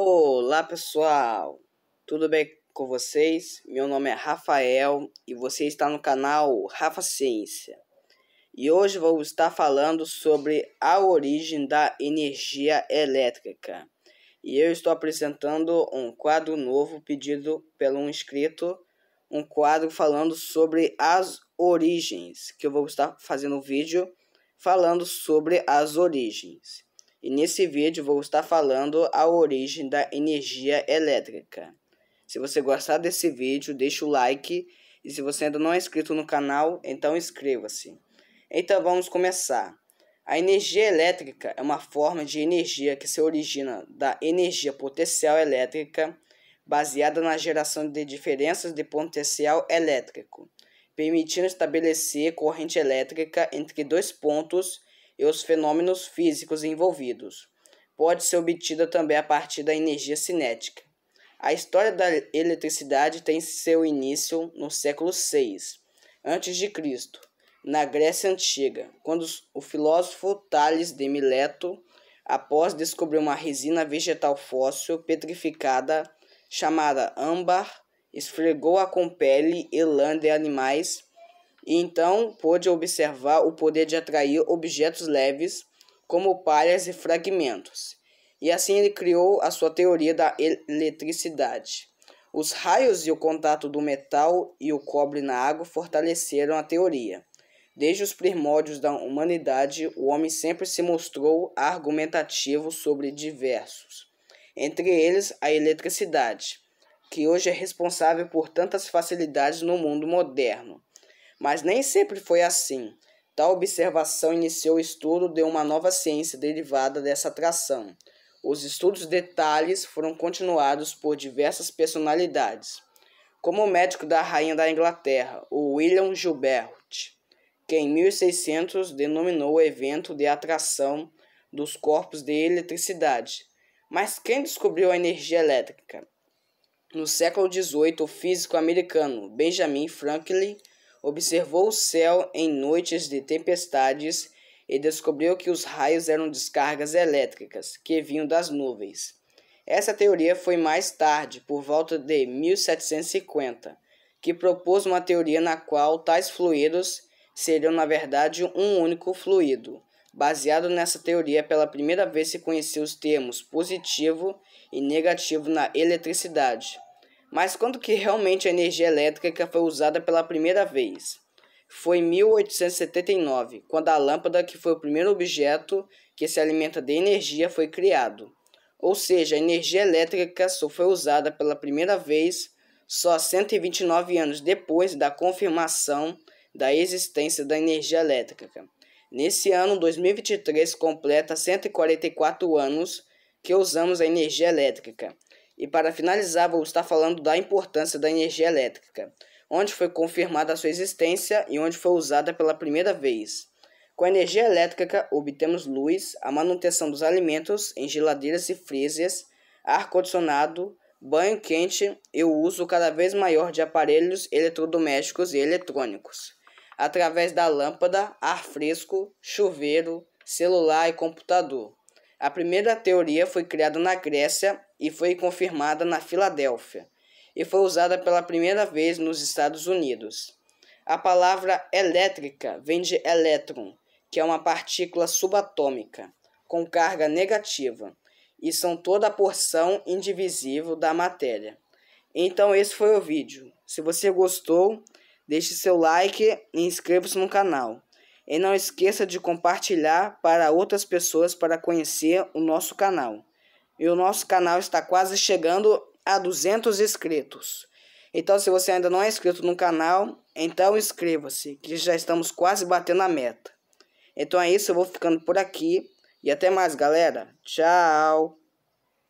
Olá pessoal, tudo bem com vocês? Meu nome é Rafael e você está no canal Rafa Ciência. E hoje vou estar falando sobre a origem da energia elétrica. E eu estou apresentando um quadro novo pedido pelo um inscrito, um quadro falando sobre as origens, que eu vou estar fazendo um vídeo falando sobre as origens e nesse vídeo vou estar falando a origem da energia elétrica. Se você gostar desse vídeo, deixa o like e se você ainda não é inscrito no canal, então inscreva-se. Então vamos começar. A energia elétrica é uma forma de energia que se origina da energia potencial elétrica baseada na geração de diferenças de potencial elétrico, permitindo estabelecer corrente elétrica entre dois pontos e os fenômenos físicos envolvidos. Pode ser obtida também a partir da energia cinética. A história da eletricidade tem seu início no século VI a.C., na Grécia Antiga, quando o filósofo Tales de Mileto, após descobrir uma resina vegetal fóssil petrificada chamada âmbar, esfregou-a com pele e lã de animais e então pôde observar o poder de atrair objetos leves, como palhas e fragmentos. E assim ele criou a sua teoria da eletricidade. Os raios e o contato do metal e o cobre na água fortaleceram a teoria. Desde os primórdios da humanidade, o homem sempre se mostrou argumentativo sobre diversos, entre eles a eletricidade, que hoje é responsável por tantas facilidades no mundo moderno. Mas nem sempre foi assim. Tal observação iniciou o estudo de uma nova ciência derivada dessa atração. Os estudos detalhes foram continuados por diversas personalidades, como o médico da rainha da Inglaterra, o William Gilbert, que em 1600 denominou o evento de atração dos corpos de eletricidade. Mas quem descobriu a energia elétrica? No século XVIII, o físico americano Benjamin Franklin observou o céu em noites de tempestades e descobriu que os raios eram descargas elétricas que vinham das nuvens. Essa teoria foi mais tarde, por volta de 1750, que propôs uma teoria na qual tais fluidos seriam na verdade um único fluido. Baseado nessa teoria, pela primeira vez se conheceu os termos positivo e negativo na eletricidade. Mas quando que realmente a energia elétrica foi usada pela primeira vez? Foi em 1879, quando a lâmpada, que foi o primeiro objeto que se alimenta de energia, foi criado. Ou seja, a energia elétrica só foi usada pela primeira vez só 129 anos depois da confirmação da existência da energia elétrica. Nesse ano, 2023, completa 144 anos que usamos a energia elétrica. E para finalizar, vou estar falando da importância da energia elétrica, onde foi confirmada a sua existência e onde foi usada pela primeira vez. Com a energia elétrica, obtemos luz, a manutenção dos alimentos em geladeiras e freezers, ar-condicionado, banho quente e o uso cada vez maior de aparelhos eletrodomésticos e eletrônicos, através da lâmpada, ar fresco, chuveiro, celular e computador. A primeira teoria foi criada na Grécia e foi confirmada na Filadélfia, e foi usada pela primeira vez nos Estados Unidos. A palavra elétrica vem de elétron, que é uma partícula subatômica, com carga negativa, e são toda a porção indivisível da matéria. Então esse foi o vídeo. Se você gostou, deixe seu like e inscreva-se no canal. E não esqueça de compartilhar para outras pessoas para conhecer o nosso canal. E o nosso canal está quase chegando a 200 inscritos. Então, se você ainda não é inscrito no canal, então inscreva-se, que já estamos quase batendo a meta. Então é isso, eu vou ficando por aqui. E até mais, galera. Tchau!